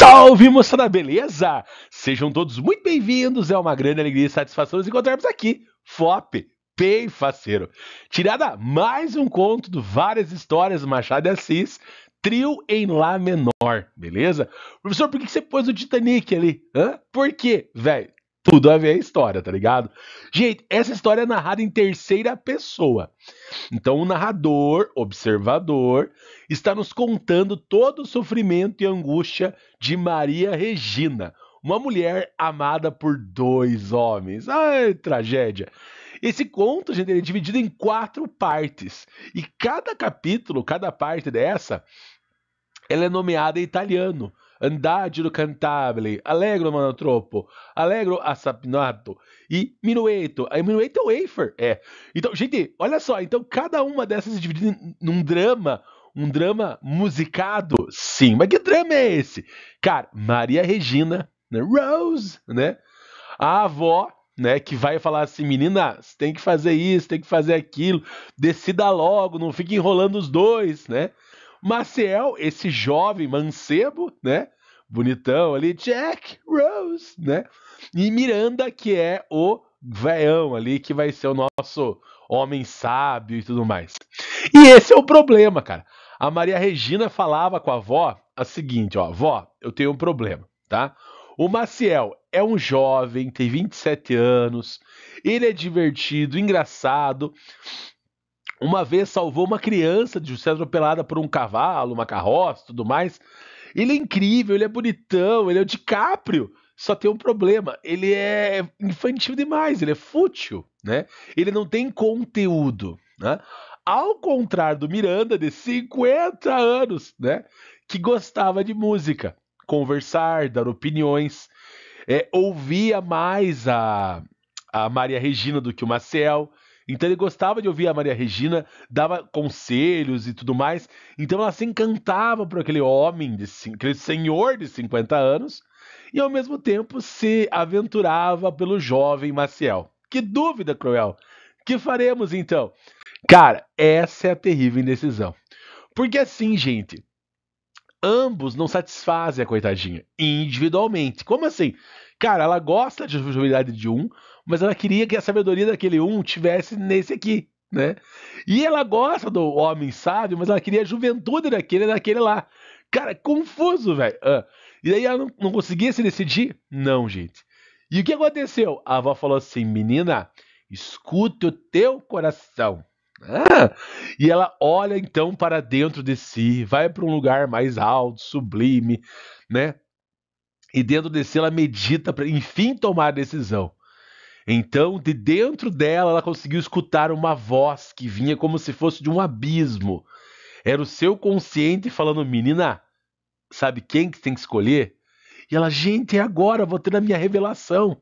Salve, moçada, beleza? Sejam todos muito bem-vindos. É uma grande alegria e satisfação nos encontrarmos aqui. FOP, bem faceiro. Tirada mais um conto do Várias Histórias Machado de Assis, trio em Lá menor, beleza? Professor, por que você pôs o Titanic ali? Hã? Por quê, velho? tudo a ver a história, tá ligado? Gente, essa história é narrada em terceira pessoa. Então o narrador, observador, está nos contando todo o sofrimento e angústia de Maria Regina, uma mulher amada por dois homens. Ai, tragédia. Esse conto, gente, ele é dividido em quatro partes. E cada capítulo, cada parte dessa, ela é nomeada em italiano do cantabile, allegro mano troppo, allegro assassinato e minueto. A minueto é wafer, é. Então, gente, olha só, então cada uma dessas se divide num drama, um drama musicado. Sim, mas que drama é esse? Cara, Maria Regina, né? Rose, né? A avó né, que vai falar assim, menina, tem que fazer isso, tem que fazer aquilo, decida logo, não fique enrolando os dois, né? Maciel, esse jovem mancebo, né? bonitão ali, Jack Rose, né? E Miranda, que é o veião ali, que vai ser o nosso homem sábio e tudo mais. E esse é o problema, cara. A Maria Regina falava com a avó a seguinte, ó, avó, eu tenho um problema, tá? O Maciel é um jovem, tem 27 anos, ele é divertido, engraçado. Uma vez salvou uma criança de ser atropelada por um cavalo, uma carroça, tudo mais. Ele é incrível, ele é bonitão, ele é o DiCaprio. Só tem um problema, ele é infantil demais, ele é fútil, né? Ele não tem conteúdo, né? Ao contrário do Miranda, de 50 anos, né? Que gostava de música, conversar, dar opiniões, é, ouvia mais a, a Maria Regina do que o Maciel, então ele gostava de ouvir a Maria Regina, dava conselhos e tudo mais. Então ela se encantava por aquele homem, de, aquele senhor de 50 anos, e ao mesmo tempo se aventurava pelo jovem Maciel. Que dúvida cruel! Que faremos então? Cara, essa é a terrível indecisão. Porque assim, gente, ambos não satisfazem a coitadinha individualmente. Como assim? Cara, ela gosta de juventude de um, mas ela queria que a sabedoria daquele um tivesse nesse aqui, né? E ela gosta do homem sábio, mas ela queria a juventude daquele daquele lá. Cara, confuso, velho. Ah. E aí ela não, não conseguia se decidir? Não, gente. E o que aconteceu? A avó falou assim: menina, escute o teu coração. Ah, e ela olha então para dentro de si, vai para um lugar mais alto, sublime, né? e dentro de si ela medita para enfim tomar a decisão. Então, de dentro dela, ela conseguiu escutar uma voz que vinha como se fosse de um abismo. Era o seu consciente falando: Menina, sabe quem que tem que escolher? E ela, gente, é agora, vou ter a minha revelação.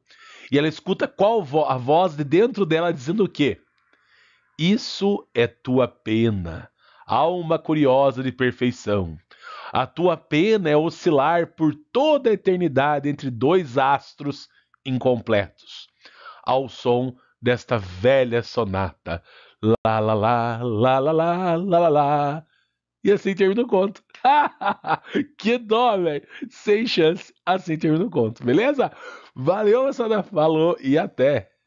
E ela escuta qual vo a voz de dentro dela dizendo o quê? Isso é tua pena, alma curiosa de perfeição. A tua pena é oscilar por toda a eternidade entre dois astros incompletos. Ao som desta velha sonata. Lá, lá, lá, lá, lá, lá, lá, lá. E assim termina o conto. que dó, velho. Sem chance. Assim termina o conto, beleza? Valeu, moçada. Falou e até.